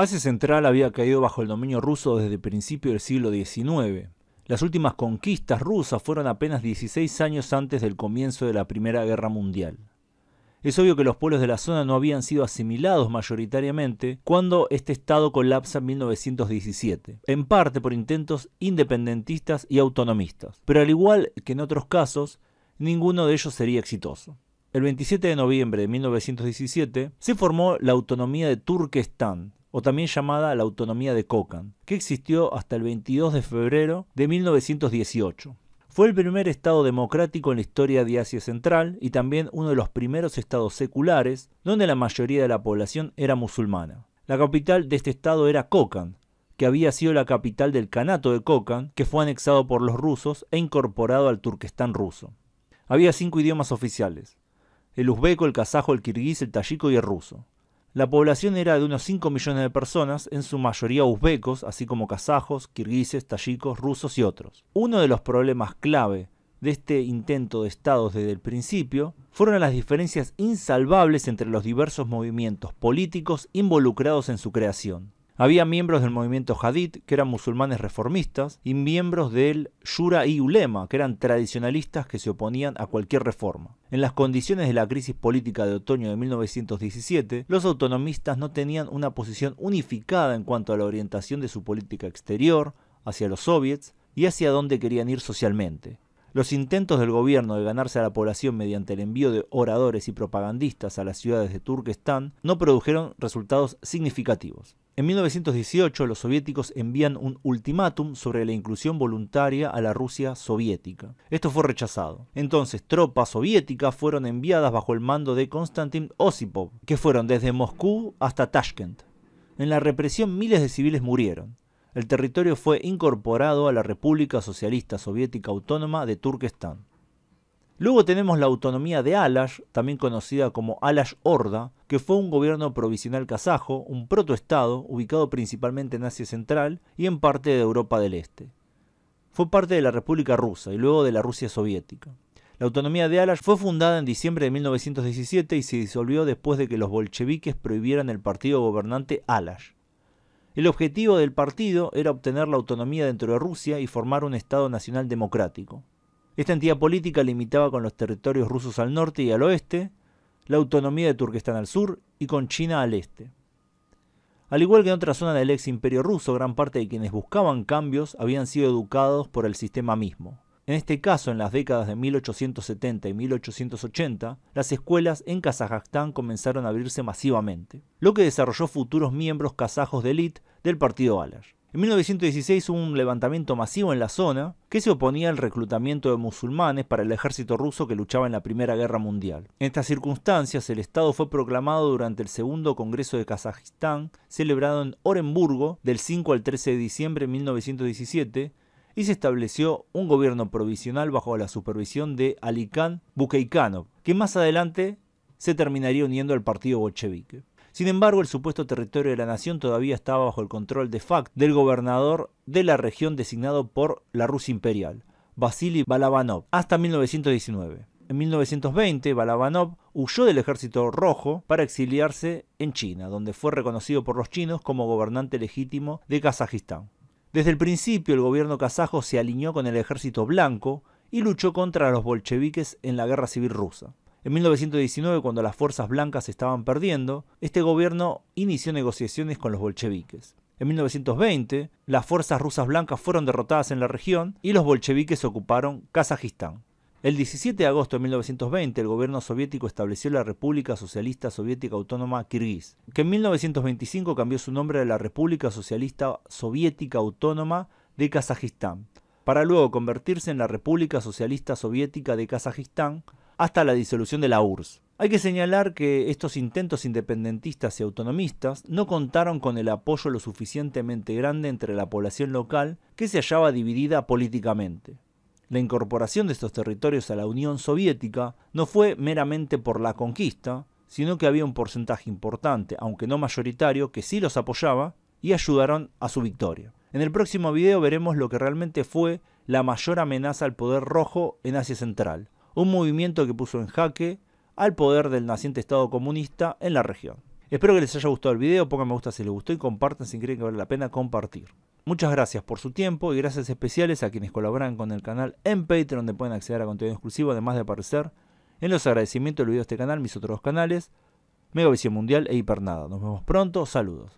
Asia Central había caído bajo el dominio ruso desde el principio del siglo XIX. Las últimas conquistas rusas fueron apenas 16 años antes del comienzo de la Primera Guerra Mundial. Es obvio que los pueblos de la zona no habían sido asimilados mayoritariamente cuando este estado colapsa en 1917, en parte por intentos independentistas y autonomistas, pero al igual que en otros casos, ninguno de ellos sería exitoso. El 27 de noviembre de 1917 se formó la autonomía de Turkestán, o también llamada la autonomía de Kokan, que existió hasta el 22 de febrero de 1918. Fue el primer Estado democrático en la historia de Asia Central y también uno de los primeros estados seculares donde la mayoría de la población era musulmana. La capital de este estado era Kokan, que había sido la capital del Kanato de Kokan, que fue anexado por los rusos e incorporado al Turquestán ruso. Había cinco idiomas oficiales, el uzbeco, el kazajo, el kirguís, el tayiko y el ruso. La población era de unos 5 millones de personas, en su mayoría uzbecos, así como kazajos, kirguises, tayikos, rusos y otros. Uno de los problemas clave de este intento de estados desde el principio fueron las diferencias insalvables entre los diversos movimientos políticos involucrados en su creación. Había miembros del movimiento Hadid, que eran musulmanes reformistas, y miembros del Shura y Ulema, que eran tradicionalistas que se oponían a cualquier reforma. En las condiciones de la crisis política de otoño de 1917, los autonomistas no tenían una posición unificada en cuanto a la orientación de su política exterior, hacia los soviets y hacia dónde querían ir socialmente. Los intentos del gobierno de ganarse a la población mediante el envío de oradores y propagandistas a las ciudades de Turkestán no produjeron resultados significativos. En 1918 los soviéticos envían un ultimátum sobre la inclusión voluntaria a la Rusia soviética. Esto fue rechazado. Entonces tropas soviéticas fueron enviadas bajo el mando de Konstantin Osipov, que fueron desde Moscú hasta Tashkent. En la represión miles de civiles murieron el territorio fue incorporado a la República Socialista Soviética Autónoma de Turkestán. Luego tenemos la autonomía de Alash, también conocida como Alash orda que fue un gobierno provisional kazajo, un protoestado ubicado principalmente en Asia Central y en parte de Europa del Este. Fue parte de la República Rusa y luego de la Rusia Soviética. La autonomía de Alash fue fundada en diciembre de 1917 y se disolvió después de que los bolcheviques prohibieran el partido gobernante Alash. El objetivo del partido era obtener la autonomía dentro de Rusia y formar un Estado nacional democrático. Esta entidad política limitaba con los territorios rusos al norte y al oeste, la autonomía de Turquestán al sur y con China al este. Al igual que en otras zonas del ex imperio ruso, gran parte de quienes buscaban cambios habían sido educados por el sistema mismo. En este caso, en las décadas de 1870 y 1880, las escuelas en Kazajstán comenzaron a abrirse masivamente, lo que desarrolló futuros miembros kazajos de élite del Partido alar En 1916 hubo un levantamiento masivo en la zona que se oponía al reclutamiento de musulmanes para el ejército ruso que luchaba en la Primera Guerra Mundial. En estas circunstancias, el Estado fue proclamado durante el segundo Congreso de Kazajistán, celebrado en Orenburgo del 5 al 13 de diciembre de 1917, y se estableció un gobierno provisional bajo la supervisión de Ali Khan que más adelante se terminaría uniendo al partido bolchevique. Sin embargo, el supuesto territorio de la nación todavía estaba bajo el control de facto del gobernador de la región designado por la Rusia imperial, Vasily Balabanov, hasta 1919. En 1920, Balabanov huyó del ejército rojo para exiliarse en China, donde fue reconocido por los chinos como gobernante legítimo de Kazajistán. Desde el principio, el gobierno kazajo se alineó con el ejército blanco y luchó contra los bolcheviques en la guerra civil rusa. En 1919, cuando las fuerzas blancas estaban perdiendo, este gobierno inició negociaciones con los bolcheviques. En 1920, las fuerzas rusas blancas fueron derrotadas en la región y los bolcheviques ocuparon Kazajistán. El 17 de agosto de 1920 el gobierno soviético estableció la República Socialista Soviética Autónoma Kirguís, que en 1925 cambió su nombre a la República Socialista Soviética Autónoma de Kazajistán, para luego convertirse en la República Socialista Soviética de Kazajistán hasta la disolución de la URSS. Hay que señalar que estos intentos independentistas y autonomistas no contaron con el apoyo lo suficientemente grande entre la población local que se hallaba dividida políticamente. La incorporación de estos territorios a la Unión Soviética no fue meramente por la conquista, sino que había un porcentaje importante, aunque no mayoritario, que sí los apoyaba y ayudaron a su victoria. En el próximo video veremos lo que realmente fue la mayor amenaza al poder rojo en Asia Central, un movimiento que puso en jaque al poder del naciente Estado comunista en la región. Espero que les haya gustado el video, pongan me gusta si les gustó y compartan si creen que vale la pena compartir. Muchas gracias por su tiempo y gracias especiales a quienes colaboran con el canal en Patreon donde pueden acceder a contenido exclusivo además de aparecer en los agradecimientos del video de este canal, mis otros canales, Megavisión Mundial e Hipernada. Nos vemos pronto, saludos.